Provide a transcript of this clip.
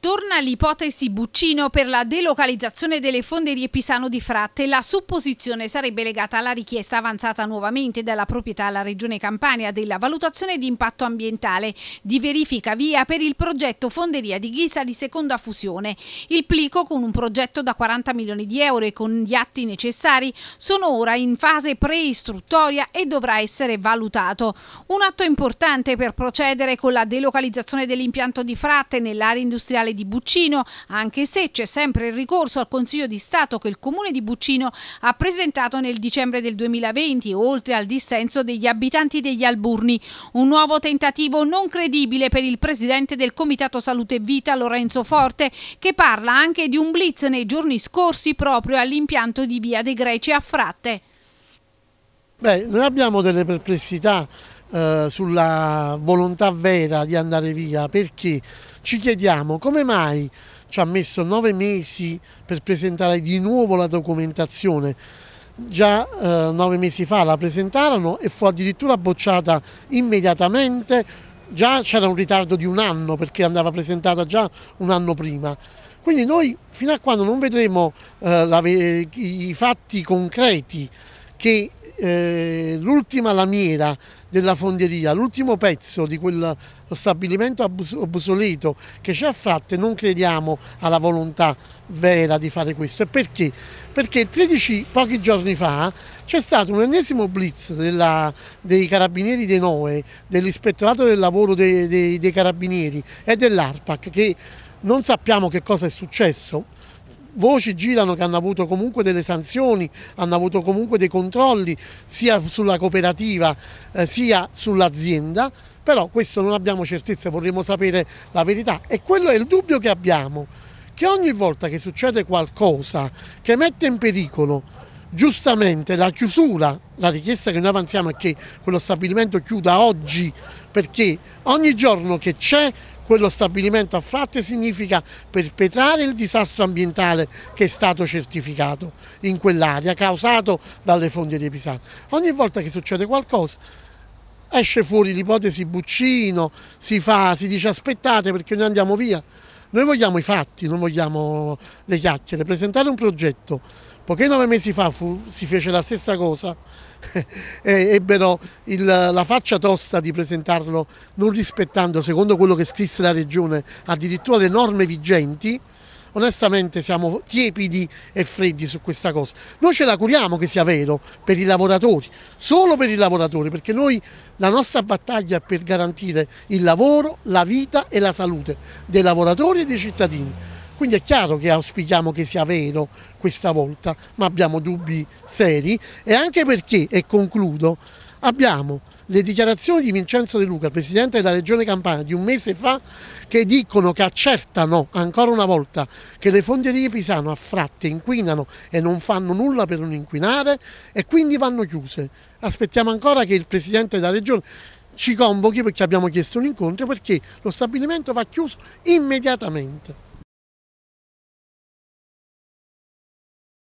Torna l'ipotesi Buccino per la delocalizzazione delle fonderie Pisano di Fratte. La supposizione sarebbe legata alla richiesta avanzata nuovamente dalla proprietà alla Regione Campania della valutazione di impatto ambientale di verifica via per il progetto Fonderia di Ghisa di seconda fusione. Il plico, con un progetto da 40 milioni di euro e con gli atti necessari, sono ora in fase preistruttoria e dovrà essere valutato. Un atto importante per procedere con la delocalizzazione dell'impianto di Fratte nell'area industriale Comunale di Buccino, anche se c'è sempre il ricorso al Consiglio di Stato che il Comune di Buccino ha presentato nel dicembre del 2020, oltre al dissenso degli abitanti degli Alburni. Un nuovo tentativo non credibile per il presidente del Comitato Salute e Vita, Lorenzo Forte, che parla anche di un blitz nei giorni scorsi proprio all'impianto di Via dei Greci a Fratte. Beh, noi abbiamo delle perplessità eh, sulla volontà vera di andare via perché ci chiediamo come mai ci ha messo nove mesi per presentare di nuovo la documentazione già eh, nove mesi fa la presentarono e fu addirittura bocciata immediatamente già c'era un ritardo di un anno perché andava presentata già un anno prima. Quindi noi fino a quando non vedremo eh, la, i fatti concreti che eh, l'ultima lamiera della fonderia, l'ultimo pezzo di quel stabilimento obsoleto che ci ha fatto non crediamo alla volontà vera di fare questo. E perché? Perché 13, pochi giorni fa c'è stato un ennesimo blitz della, dei carabinieri dei NOE, dell'ispettorato del lavoro dei, dei, dei carabinieri e dell'ARPAC che non sappiamo che cosa è successo voci girano che hanno avuto comunque delle sanzioni, hanno avuto comunque dei controlli sia sulla cooperativa eh, sia sull'azienda, però questo non abbiamo certezza, vorremmo sapere la verità e quello è il dubbio che abbiamo, che ogni volta che succede qualcosa che mette in pericolo giustamente la chiusura, la richiesta che noi avanziamo è che quello stabilimento chiuda oggi perché ogni giorno che c'è quello stabilimento a fratte significa perpetrare il disastro ambientale che è stato certificato in quell'area causato dalle fonti dei Pisani. Ogni volta che succede qualcosa esce fuori l'ipotesi Buccino, si fa, si dice aspettate perché noi andiamo via. Noi vogliamo i fatti, non vogliamo le chiacchiere. Presentare un progetto, poiché nove mesi fa fu, si fece la stessa cosa, ebbero il, la faccia tosta di presentarlo non rispettando, secondo quello che scrisse la Regione, addirittura le norme vigenti, onestamente siamo tiepidi e freddi su questa cosa. Noi ce la curiamo che sia vero per i lavoratori, solo per i lavoratori, perché noi la nostra battaglia è per garantire il lavoro, la vita e la salute dei lavoratori e dei cittadini. Quindi è chiaro che auspichiamo che sia vero questa volta, ma abbiamo dubbi seri e anche perché, e concludo, Abbiamo le dichiarazioni di Vincenzo De Luca, presidente della Regione Campania, di un mese fa, che dicono che accertano ancora una volta che le fonderie pisano a fratte inquinano e non fanno nulla per non inquinare e quindi vanno chiuse. Aspettiamo ancora che il presidente della Regione ci convochi perché abbiamo chiesto un incontro perché lo stabilimento va chiuso immediatamente.